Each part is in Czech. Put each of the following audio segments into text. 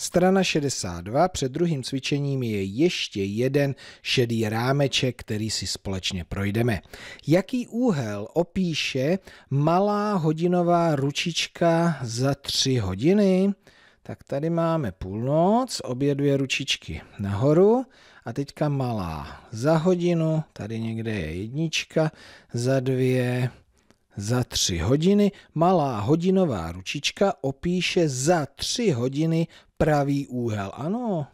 Strana 62, před druhým cvičením je ještě jeden šedý rámeček, který si společně projdeme. Jaký úhel opíše malá hodinová ručička za tři hodiny? Tak tady máme půlnoc, obě dvě ručičky nahoru a teďka malá za hodinu, tady někde je jednička, za dvě, za tři hodiny malá hodinová ručička opíše za tři hodiny pravý úhel. Ano,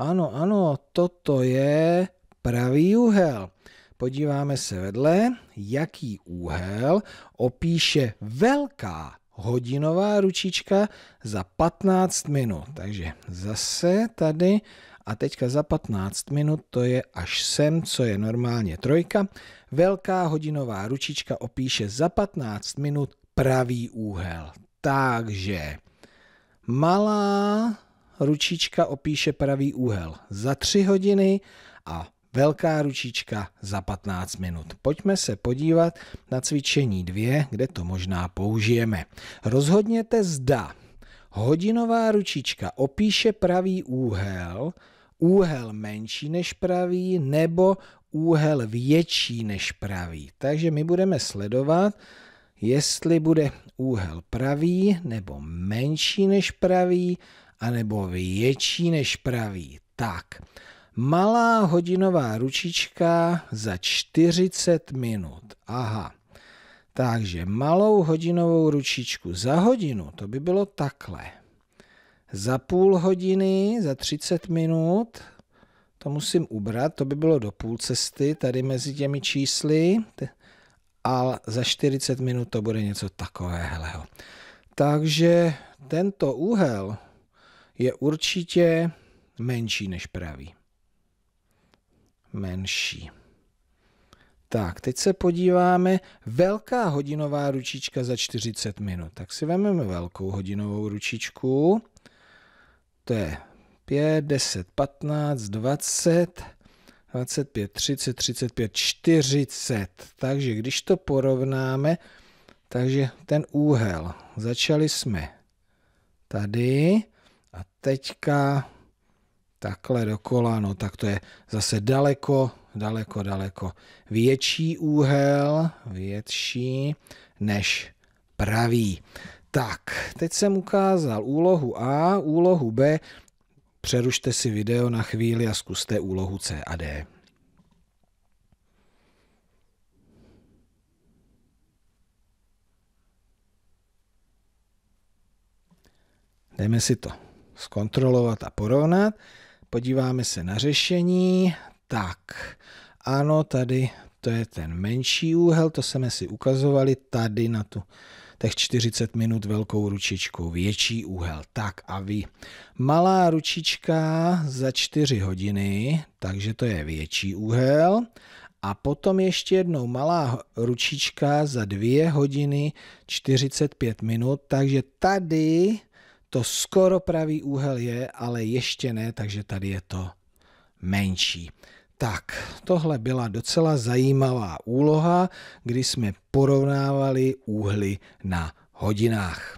ano, ano, toto je pravý úhel. Podíváme se vedle, jaký úhel opíše velká hodinová ručička za 15 minut. Takže zase tady a teďka za 15 minut to je až sem, co je normálně trojka. Velká hodinová ručička opíše za 15 minut pravý úhel. Takže malá ručička opíše pravý úhel za 3 hodiny a velká ručička za 15 minut. Pojďme se podívat na cvičení 2, kde to možná použijeme. Rozhodněte zda hodinová ručička opíše pravý úhel, úhel menší než pravý nebo úhel větší než pravý. Takže my budeme sledovat, jestli bude úhel pravý nebo menší než pravý, anebo větší než pravý. Tak, malá hodinová ručička za 40 minut. Aha. Takže malou hodinovou ručičku za hodinu, to by bylo takhle. Za půl hodiny, za 30 minut, to musím ubrat, to by bylo do půl cesty, tady mezi těmi čísly a za 40 minut to bude něco takového. Takže tento úhel je určitě menší než pravý. Menší. Tak, teď se podíváme. Velká hodinová ručička za 40 minut. Tak si vezmeme velkou hodinovou ručičku. To je 5, 10, 15, 20, 25, 30, 35, 40. Takže když to porovnáme, takže ten úhel. Začali jsme tady a teďka takhle dokola, no tak to je zase daleko, daleko, daleko větší úhel, větší než pravý. Tak, teď jsem ukázal úlohu A, úlohu B, Přerušte si video na chvíli a zkuste úlohu C a D. Jdeme si to zkontrolovat a porovnat. Podíváme se na řešení. Tak, ano, tady to je ten menší úhel, to jsme si ukazovali tady na tu těch 40 minut velkou ručičku, větší úhel, tak a vy. Malá ručička za 4 hodiny, takže to je větší úhel. A potom ještě jednou malá ručička za 2 hodiny 45 minut, takže tady to skoro pravý úhel je, ale ještě ne, takže tady je to menší. Tak, tohle byla docela zajímavá úloha, kdy jsme porovnávali úhly na hodinách.